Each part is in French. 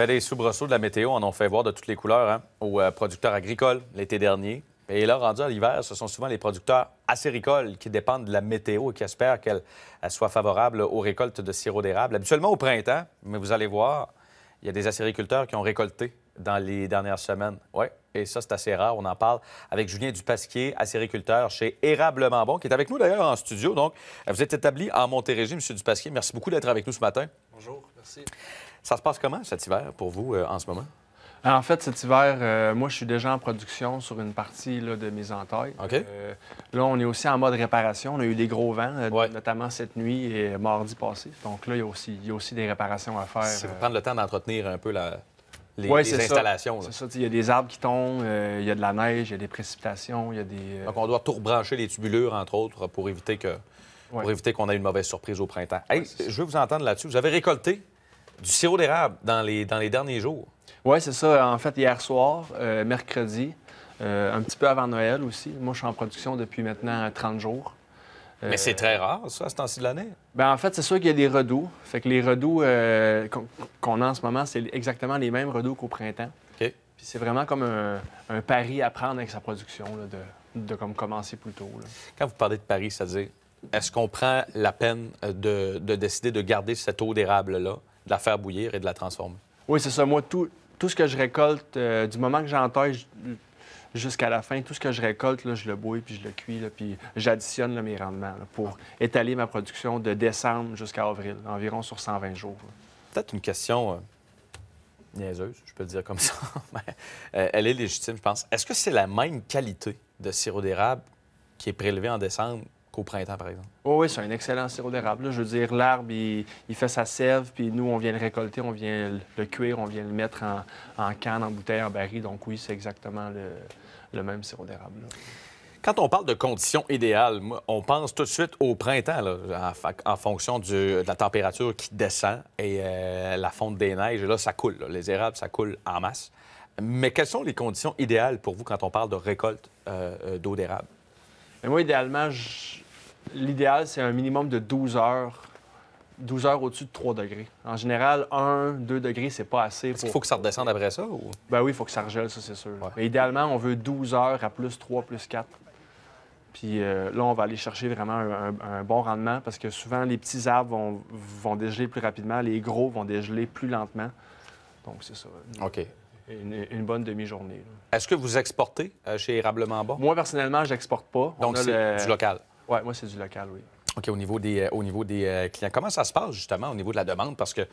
Bien, les soubresauts de la météo en ont fait voir de toutes les couleurs hein, aux euh, producteurs agricoles l'été dernier. Et là, rendu à l'hiver, ce sont souvent les producteurs acéricoles qui dépendent de la météo et qui espèrent qu'elle soit favorable aux récoltes de sirop d'érable. Habituellement au printemps, mais vous allez voir, il y a des acériculteurs qui ont récolté dans les dernières semaines. Oui, et ça, c'est assez rare. On en parle avec Julien Dupasquier, acériculteur chez Érablement Bon, qui est avec nous d'ailleurs en studio. Donc, vous êtes établi en Montérégie, M. Dupasquier. Merci beaucoup d'être avec nous ce matin. Bonjour, merci. Ça se passe comment cet hiver pour vous euh, en ce moment? Ah, en fait, cet hiver, euh, moi, je suis déjà en production sur une partie de mes entailles. Euh, là, on est aussi en mode réparation. On a eu des gros vents, notamment cette nuit et mardi passé. Donc là, il y a aussi, des réparations à faire. C'est prendre le temps d'entretenir un peu la, les, ouais, installations. C'est ça. Il y a des arbres qui tombent, il y a de la neige, il y a des précipitations, il y a des. Donc, on doit tout rebrancher les tubulures, entre autres, pour éviter que. qu'on ait une mauvaise surprise au printemps. je veux vous entendre là-dessus. Vous avez récolté du sirop d'érable dans les, dans les derniers jours. Oui, c'est ça. En fait, hier soir, euh, mercredi, euh, un petit peu avant Noël aussi. Moi, je suis en production depuis maintenant 30 jours. Euh, Mais c'est très rare, ça, à ce temps-ci de l'année. Bien, en fait, c'est sûr qu'il y a des redoux. Fait que les redoux qu'on a en ce moment, c'est exactement les mêmes redoux qu'au printemps. OK. Puis c'est vraiment comme un, pari à prendre avec sa production, de, comme commencer plus tôt. Quand vous parlez de pari, ça à dire est-ce qu'on prend la peine de décider de garder cette eau d'érable-là? de la faire bouillir et de la transformer. Oui, c'est ça. Moi, tout, tout ce que je récolte, euh, du moment que j'entaille jusqu'à la fin, tout ce que je récolte, je le bouille, puis je le cuis, puis j'additionne mes rendements pour étaler ma production de décembre jusqu'à avril, environ sur 120 jours. Peut-être une question euh, niaiseuse, je peux le dire comme ça, mais euh, elle est légitime, je pense. Est-ce que c'est la même qualité de sirop d'érable qui est prélevé en décembre par oh oui, c'est un excellent sirop d'érable. Je veux dire, l'arbre, il, fait sa sève, puis nous, on vient le récolter, on vient le cuire, on vient le mettre en, canne, en bouteille, en baril. Donc oui, c'est exactement le, même sirop d'érable. Quand on parle de conditions idéales, on pense tout de suite au printemps, là, en, fonction de la température qui descend et euh, la fonte des neiges. Et là, ça coule. Les érables, ça coule en masse. Mais quelles sont les conditions idéales pour vous quand on parle de récolte euh, euh, d'eau d'érable? moi, idéalement, je l'idéal, c'est un minimum de 12 heures 12 heures au-dessus de 3 degrés. En général, 1, 2 degrés, c'est pas assez. est faut que ça redescende après ça? Ou... Ben oui, il faut que ça regèle, ça, c'est sûr. Mais idéalement, on veut 12 heures à plus 3, plus 4. Puis euh, là, on va aller chercher vraiment un, bon rendement parce que souvent, les petits arbres vont, vont, dégeler plus rapidement, les gros vont dégeler plus lentement. Donc, c'est ça. OK. Une, bonne demi-journée. Est-ce que vous exportez euh, chez Érablement Bas? Moi, personnellement, j'exporte pas. Donc, c'est du local? Oui, moi, c'est du local, oui. OK, au niveau des, euh, au niveau des euh, clients, comment ça se passe justement au niveau de la demande? Parce que euh,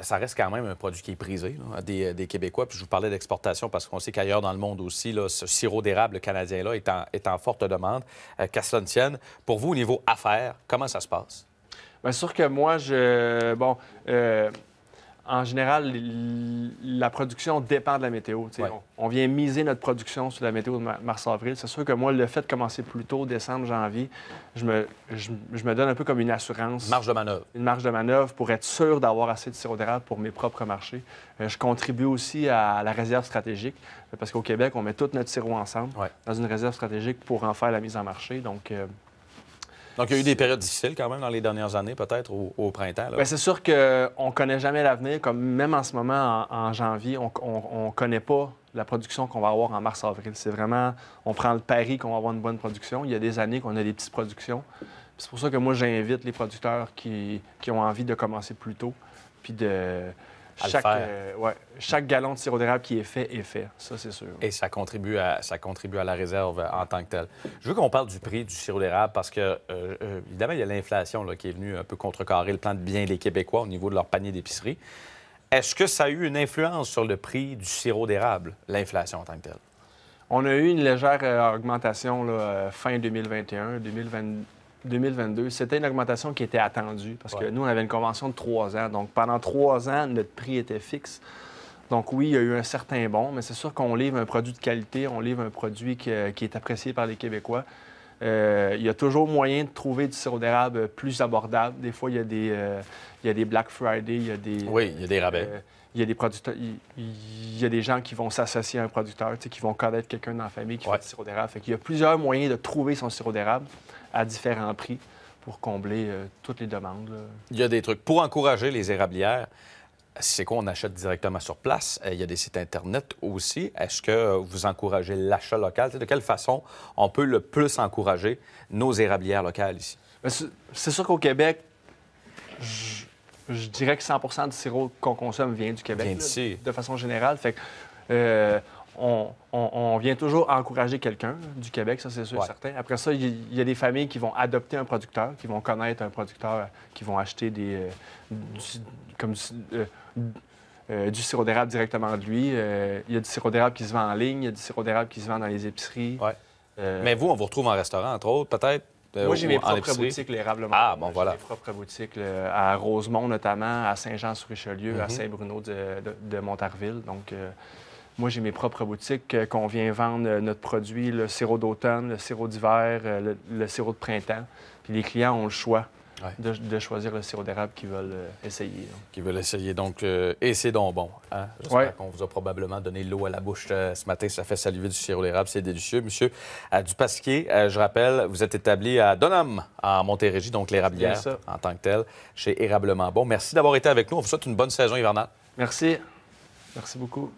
ça reste quand même un produit qui est prisé hein, des, Québécois. Puis je vous parlais d'exportation parce qu'on sait qu'ailleurs dans le monde aussi, là, ce sirop d'érable canadien-là est en, est en, forte demande. Qu'à cela ne tienne. Pour vous, au niveau affaires, comment ça se passe? Bien sûr que moi, je. Bon en général, la production dépend de la météo. On, vient miser notre production sur la météo de mars-avril. C'est sûr que moi, le fait de commencer plus tôt, décembre, janvier, je me, donne un peu comme une assurance. Une Marge de manœuvre. Une marge de manœuvre pour être sûr d'avoir assez de sirop d'érable pour mes propres marchés. Euh, je contribue aussi à la réserve stratégique, euh, parce qu'au Québec, on met tout notre sirop ensemble dans une réserve stratégique pour en faire la mise en marché. Donc, euh, donc, il y a eu des périodes difficiles quand même dans les dernières années, peut-être, au, au, printemps. Ben, c'est sûr qu'on ne connaît jamais l'avenir, comme même en ce moment, en, janvier, on ne connaît pas la production qu'on va avoir en mars-avril. C'est vraiment, on prend le pari qu'on va avoir une bonne production. Il y a des années qu'on a des petites productions. C'est pour ça que moi, j'invite les producteurs qui, qui, ont envie de commencer plus tôt, puis de, chaque, euh, chaque gallon de sirop d'érable qui est fait est fait, ça c'est sûr. Et ça contribue, à, ça contribue à la réserve en tant que telle. Je veux qu'on parle du prix du sirop d'érable parce que, euh, euh, évidemment, il y a l'inflation qui est venue un peu contrecarrer le plan de bien des Québécois au niveau de leur panier d'épicerie. Est-ce que ça a eu une influence sur le prix du sirop d'érable, l'inflation en tant que telle? On a eu une légère augmentation fin 2021, 2022. 2022, c'était une augmentation qui était attendue parce que nous, on avait une convention de trois ans. Donc, pendant trois ans, notre prix était fixe. Donc oui, il y a eu un certain bon, mais c'est sûr qu'on livre un produit de qualité, on livre un produit qui, est apprécié par les Québécois. Euh, il y a toujours moyen de trouver du sirop d'érable plus abordable. Des fois, il y a des, euh, il y a des Black Friday, il y a des... Oui, il y a des rabais. Euh, il y a des producteurs, il, y a des gens qui vont s'associer à un producteur, qui vont connaître quelqu'un dans la famille qui fait du sirop d'érable. Il y a plusieurs moyens de trouver son sirop d'érable à différents prix pour combler euh, toutes les demandes. Il y a des trucs. Pour encourager les érablières, c'est quoi? On achète directement sur place. Euh, il y a des sites Internet aussi. Est-ce que vous encouragez l'achat local? De quelle façon on peut le plus encourager nos érablières locales ici? Ben, c'est sûr qu'au Québec, je, dirais que 100 du sirop qu'on consomme vient du Québec. de façon générale. Fait euh, on, vient toujours encourager quelqu'un du Québec, ça c'est sûr et certain. Après ça, il y, a des familles qui vont adopter un producteur, qui vont connaître un producteur, qui vont acheter des, euh, euh, euh, du, sirop d'érable directement de lui. Il y a du sirop d'érable qui se vend en ligne, il y a du sirop d'érable qui se vend dans les épiceries. Mais vous, on vous retrouve en restaurant, entre autres, peut-être? Moi, j'ai mes propres boutiques, l'érable. Ah, bon, voilà. mes propres boutiques à Rosemont, notamment, à Saint-Jean-sur-Richelieu, à mm-hmm. Saint-Bruno de, de, Montarville. Donc, moi, j'ai mes propres boutiques euh, qu'on vient vendre euh, notre produit, le sirop d'automne, le sirop d'hiver, euh, le, sirop de printemps. Puis les clients ont le choix. De, choisir le sirop d'érable qu'ils veulent essayer. Qu'ils veulent essayer, donc. essayez et c'est donc bon. Hein? J'espère qu'on vous a probablement donné l'eau à la bouche ce matin. Ça fait saliver du sirop d'érable, c'est délicieux. Monsieur Dupasquier, je rappelle, vous êtes établi à Donham, en Montérégie, donc l'érablière en tant que telle, chez Érablement Bon. Merci d'avoir été avec nous. On vous souhaite une bonne saison hivernale. Merci. Merci beaucoup.